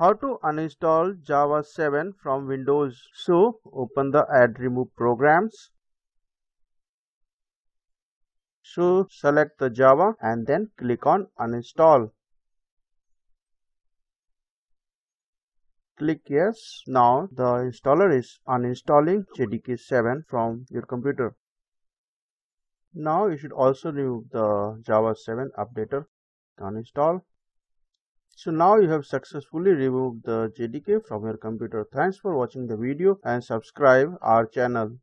how to uninstall java 7 from windows so open the add remove programs so select the java and then click on uninstall click yes now the installer is uninstalling jdk 7 from your computer now you should also remove the java 7 updater uninstall so now you have successfully removed the JDK from your computer. Thanks for watching the video and subscribe our channel.